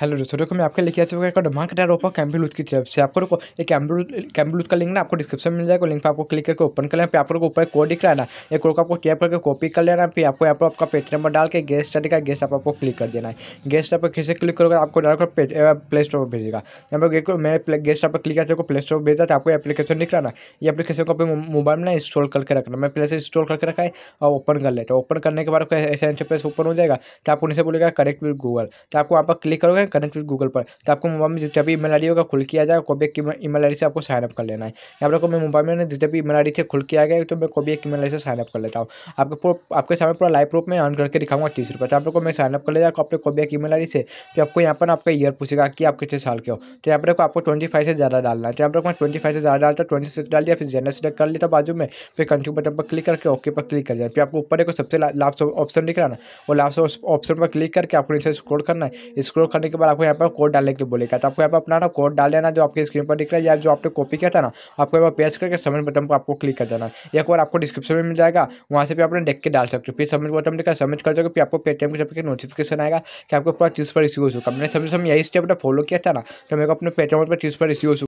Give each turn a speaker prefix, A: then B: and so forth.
A: hello दोस्तों देखो मैं आपके लिखे अच्छे का डिमांड कटा रोपा कैम्बलूथ की तरफ से आपको एक कैम्बलू कैम्बलूथ का लिंक ना आपको डिस्क्रिप्शन मिल जाएगा लिंक पर आपको क्लिक करके ओपन कर लेना फिर आपको ऊपर कोड दिख रहा है ना एक कोड को आपको टैप करके कॉपी कर लेना फिर आपको यहाँ पर आपका पेट नंबर डाल के गेस्ट स्टडी का गेस्ट आपको क्लिक कर देना है गेस्ट आप कैसे क्लिक करोगे आपको डालकर प्ले स्टोर पर भेजेगा यहाँ पर मैं गेस्ट आप क्लिक करते प्ले स्टोर पर भेजा था आपको एप्लीकेशन दिख रहा ना ये एप्लीकेशन को अपने मोबाइल में ना इंस्टॉल करके रखना मैं प्ले से इंस्टॉल करके रखा है और ओपन कर लेते ओपन करने के बाद ऐसा इंटरप्रेस ओपन हो जाएगा तो आपको उनसे बोलेगा करेक्ट विद गूगल तो आपको वहाँ पर क्लिक करोगे कनेक्ट विद गूगल पर तो आपको मोबाइल में जितना भी ईमेल आई होगा खुल किया जाएगा कोई एक ईमेल आई से आपको साइनअप कर लेना है यहाँ पर मैं मोबाइल में जितना भी ईमेल आई थे खुल किया गया तो मैं कोई ईमेल आई से साइनअप कर लेता हूँ आपको आपके सामने पूरा लाइव प्रूफ में अर्न करके दिखाऊंगा तीस रुपये तो आप लोग को मैं साइनअप कर ले जाएगा अपने कोई ईमेल आई से तो आपको यहाँ पर आपका ईयर पूछेगा कि आप कितने साल के हो तो यहाँ पर आपको ट्वेंटी फाइव से ज़्यादा डालना है तो यहाँ पर ट्वेंटी फाइव से ज़्यादा डालता ट्वेंटी सिक्स डाल दिया फिर जनरल सिलेक्ट कर लेता बाजू में फिर कंट्री बटन पर क्लिक करके ओके पर क्लिक कर दिया फिर आपको ऊपर एक सबसे लास्ट ऑप्शन दिख रहा ना वो लास्ट ऑप्शन पर क्लिक करके आपको नीचे स्क्रॉल करना है स्क्रॉल करने करने के बाद आपको यहाँ पर कोड डालने के लिए बोलेगा तो आपको यहाँ पर अपना ना कोड डाल देना जो आपके स्क्रीन पर दिख रहा है या जो आपने कॉपी किया था ना आपको यहाँ पर पेस्ट करके सबमिट बटन पर आपको क्लिक कर देना एक बार आपको डिस्क्रिप्शन में मिल जाएगा वहाँ से भी आपने देख के डाल सकते हो फिर सबमिट बटन देखा सबमिट कर दोगे फिर आपको पेटीएम की तरफ के नोटिफिकेशन आएगा कि आपको पूरा चीज़ पर रिसीव हो चुका मैंने सबसे समय यही स्टेप फॉलो किया था ना तो मेरे को अपने पेटीएम पर चीज़ पर रिसीव हो